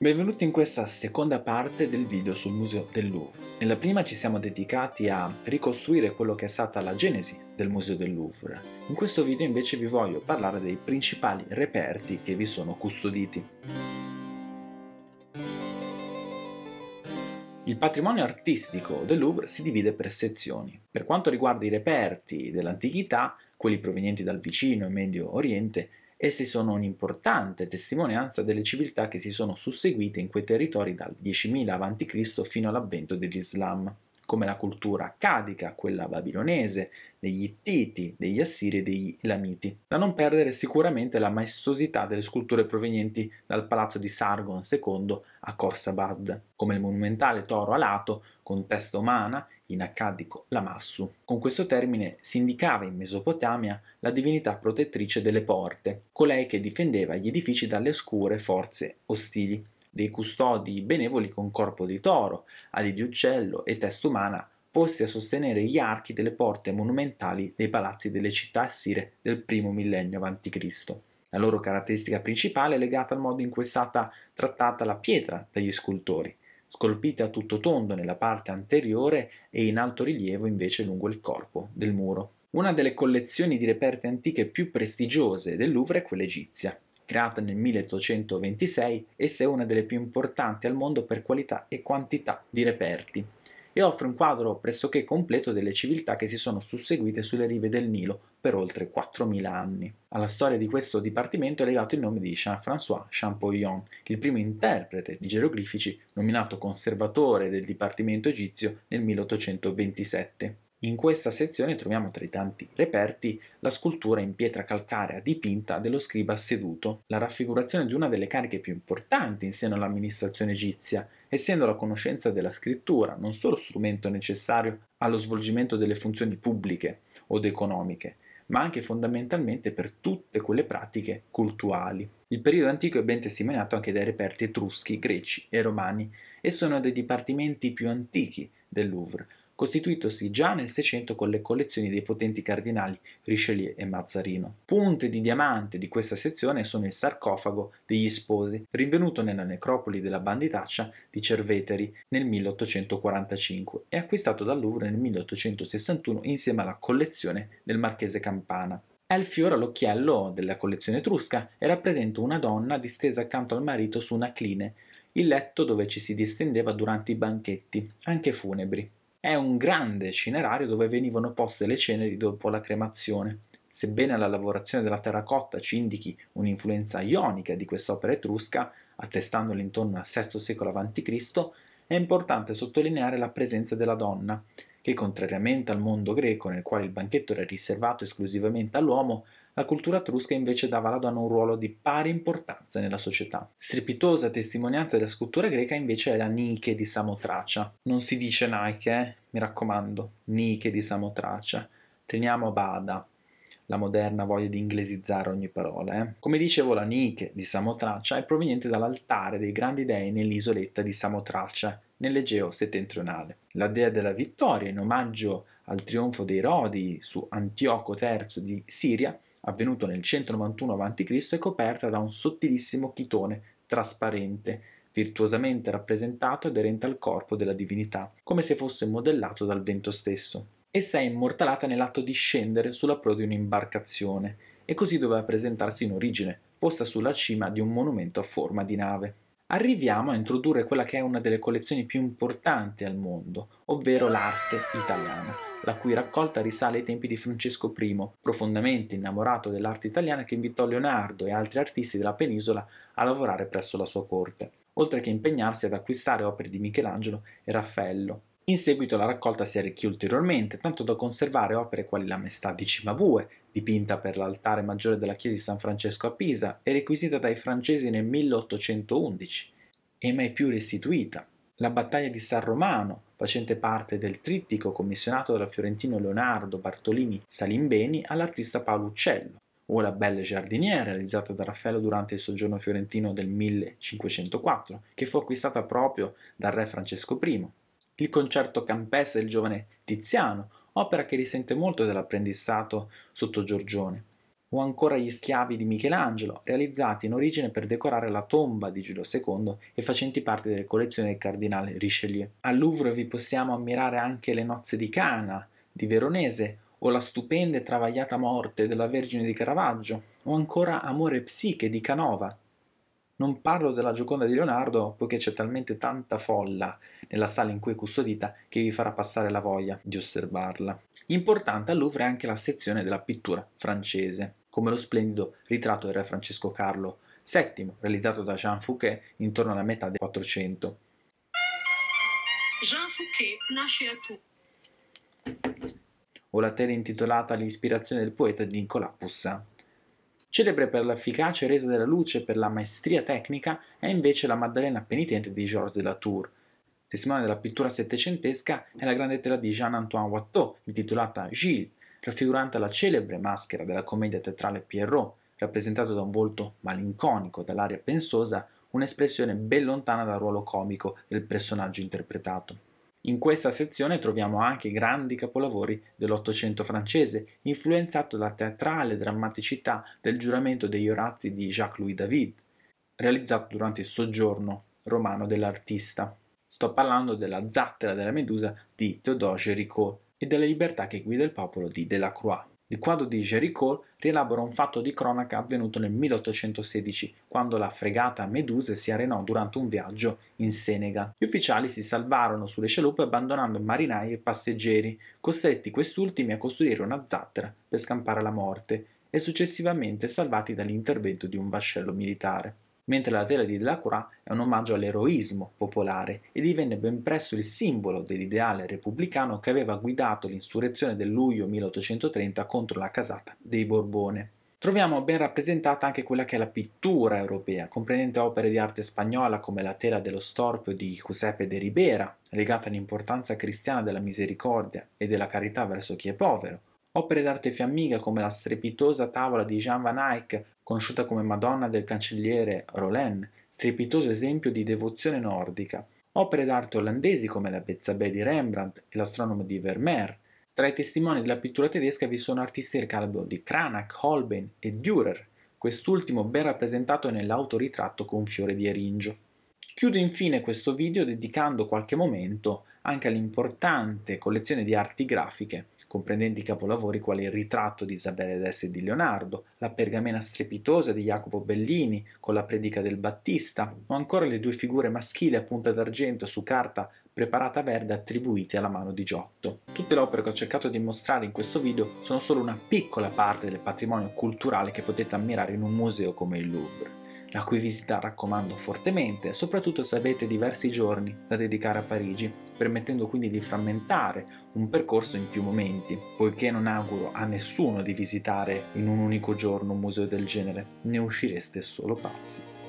Benvenuti in questa seconda parte del video sul Museo del Louvre. Nella prima ci siamo dedicati a ricostruire quello che è stata la genesi del Museo del Louvre. In questo video invece vi voglio parlare dei principali reperti che vi sono custoditi. Il patrimonio artistico del Louvre si divide per sezioni. Per quanto riguarda i reperti dell'antichità, quelli provenienti dal vicino e Medio Oriente, Essi sono un'importante testimonianza delle civiltà che si sono susseguite in quei territori dal 10.000 a.C. fino all'avvento dell'Islam come la cultura accadica, quella babilonese, degli Ittiti, degli Assiri e degli Elamiti. Da non perdere sicuramente la maestosità delle sculture provenienti dal palazzo di Sargon II a Khorsabad, come il monumentale toro alato con testa umana in accadico Lamassu. Con questo termine si indicava in Mesopotamia la divinità protettrice delle porte, colei che difendeva gli edifici dalle oscure forze ostili dei custodi benevoli con corpo di toro, ali di uccello e testa umana posti a sostenere gli archi delle porte monumentali dei palazzi delle città assire del primo millennio a.C. La loro caratteristica principale è legata al modo in cui è stata trattata la pietra dagli scultori, scolpita a tutto tondo nella parte anteriore e in alto rilievo invece lungo il corpo del muro. Una delle collezioni di reperti antiche più prestigiose del Louvre è quella egizia, Creata nel 1826, essa è una delle più importanti al mondo per qualità e quantità di reperti e offre un quadro pressoché completo delle civiltà che si sono susseguite sulle rive del Nilo per oltre 4.000 anni. Alla storia di questo dipartimento è legato il nome di Jean-François Champollion, il primo interprete di geroglifici nominato conservatore del dipartimento egizio nel 1827. In questa sezione troviamo tra i tanti reperti la scultura in pietra calcarea dipinta dello scriba seduto, la raffigurazione di una delle cariche più importanti in seno all'amministrazione egizia, essendo la conoscenza della scrittura non solo strumento necessario allo svolgimento delle funzioni pubbliche od economiche, ma anche fondamentalmente per tutte quelle pratiche cultuali. Il periodo antico è ben testimoniato anche dai reperti etruschi, greci e romani e sono dei dipartimenti più antichi del Louvre, costituitosi già nel Seicento con le collezioni dei potenti cardinali Richelieu e Mazzarino. Punte di diamante di questa sezione sono il sarcofago degli sposi, rinvenuto nella necropoli della banditaccia di Cerveteri nel 1845 e acquistato dal Louvre nel 1861 insieme alla collezione del Marchese Campana. È il fiore all'occhiello della collezione etrusca e rappresenta una donna distesa accanto al marito su una cline, il letto dove ci si distendeva durante i banchetti, anche funebri. È un grande cinerario dove venivano poste le ceneri dopo la cremazione. Sebbene la lavorazione della terracotta ci indichi un'influenza ionica di quest'opera etrusca, attestandola intorno al VI secolo a.C., è importante sottolineare la presenza della donna, che contrariamente al mondo greco nel quale il banchetto era riservato esclusivamente all'uomo, la cultura etrusca invece dava alla donna un ruolo di pari importanza nella società. Strepitosa testimonianza della scultura greca invece è la Nike di Samotracia. Non si dice Nike, eh? mi raccomando, Nike di Samotracia. Teniamo a bada la moderna voglia di inglesizzare ogni parola. Eh? Come dicevo, la Nike di Samotracia è proveniente dall'altare dei grandi dei nell'isoletta di Samotracia, nell'Egeo settentrionale. La dea della vittoria, in omaggio al trionfo dei Rodi su Antioco III di Siria, avvenuto nel 191 a.C., è coperta da un sottilissimo chitone trasparente, virtuosamente rappresentato aderente al corpo della divinità, come se fosse modellato dal vento stesso. Essa è immortalata nell'atto di scendere sulla proa di un'imbarcazione, e così doveva presentarsi in origine, posta sulla cima di un monumento a forma di nave. Arriviamo a introdurre quella che è una delle collezioni più importanti al mondo, ovvero l'arte italiana la cui raccolta risale ai tempi di Francesco I, profondamente innamorato dell'arte italiana che invitò Leonardo e altri artisti della penisola a lavorare presso la sua corte, oltre che impegnarsi ad acquistare opere di Michelangelo e Raffaello. In seguito la raccolta si arricchì ulteriormente, tanto da conservare opere quali la Maestà di Cimabue, dipinta per l'altare maggiore della chiesa di San Francesco a Pisa e requisita dai francesi nel 1811, e mai più restituita, la battaglia di San Romano, facente parte del trittico commissionato da Fiorentino Leonardo Bartolini Salimbeni all'artista Paolo Uccello, o La Belle Giardiniere, realizzata da Raffaello durante il soggiorno fiorentino del 1504, che fu acquistata proprio dal re Francesco I. Il concerto campestre del giovane Tiziano, opera che risente molto dell'apprendistato sotto Giorgione, o ancora gli schiavi di Michelangelo, realizzati in origine per decorare la tomba di Giulio II e facenti parte delle collezioni del cardinale Richelieu. Al Louvre vi possiamo ammirare anche le nozze di Cana, di Veronese, o la stupenda e travagliata morte della Vergine di Caravaggio, o ancora Amore Psiche di Canova. Non parlo della Gioconda di Leonardo, poiché c'è talmente tanta folla nella sala in cui è custodita che vi farà passare la voglia di osservarla. Importante al Louvre è anche la sezione della pittura francese come lo splendido ritratto del re Francesco Carlo VII, realizzato da Jean Fouquet intorno alla metà del 400. Jean Fouquet nasce a Tu. O la tela intitolata L'ispirazione del poeta di Nicolas Poussin. Celebre per l'efficace resa della luce e per la maestria tecnica è invece la Maddalena penitente di Georges de Latour. Testimone della pittura settecentesca è la grande tela di Jean-Antoine Watteau, intitolata Gilles, raffigurante la celebre maschera della commedia teatrale Pierrot, rappresentato da un volto malinconico, dall'aria pensosa, un'espressione ben lontana dal ruolo comico del personaggio interpretato. In questa sezione troviamo anche grandi capolavori dell'Ottocento francese, influenzato dalla teatrale drammaticità del giuramento degli Orazzi di Jacques-Louis David, realizzato durante il soggiorno romano dell'artista. Sto parlando della Zattera della Medusa di Théodore Géricault, e delle libertà che guida il popolo di Delacroix. Il quadro di Jericho rielabora un fatto di cronaca avvenuto nel 1816, quando la fregata Meduse si arenò durante un viaggio in Senegal. Gli ufficiali si salvarono sulle scialuppe abbandonando marinai e passeggeri, costretti quest'ultimi a costruire una zattera per scampare alla morte, e successivamente salvati dall'intervento di un vascello militare mentre la tela di Delacroix è un omaggio all'eroismo popolare e divenne ben presto il simbolo dell'ideale repubblicano che aveva guidato l'insurrezione del luglio 1830 contro la casata dei Borbone. Troviamo ben rappresentata anche quella che è la pittura europea, comprendente opere di arte spagnola come la tela dello storpio di Giuseppe de Ribera, legata all'importanza cristiana della misericordia e della carità verso chi è povero, Opere d'arte fiamminga come la strepitosa tavola di Jean Van Eyck, conosciuta come Madonna del cancelliere Roland, strepitoso esempio di devozione nordica. Opere d'arte olandesi come la Bezzabè di Rembrandt e l'astronomo di Vermeer. Tra i testimoni della pittura tedesca vi sono artisti del calibro di Cranach, Holbein e Dürer, quest'ultimo ben rappresentato nell'autoritratto con fiore di eringio. Chiudo infine questo video dedicando qualche momento anche all'importante collezione di arti grafiche, comprendenti capolavori quali il ritratto di Isabella d'Este e di Leonardo, la pergamena strepitosa di Jacopo Bellini con la predica del Battista, o ancora le due figure maschili a punta d'argento su carta preparata verde attribuite alla mano di Giotto. Tutte le opere che ho cercato di mostrare in questo video sono solo una piccola parte del patrimonio culturale che potete ammirare in un museo come il Louvre la cui visita raccomando fortemente, soprattutto se avete diversi giorni da dedicare a Parigi, permettendo quindi di frammentare un percorso in più momenti, poiché non auguro a nessuno di visitare in un unico giorno un museo del genere, ne uscireste solo pazzi.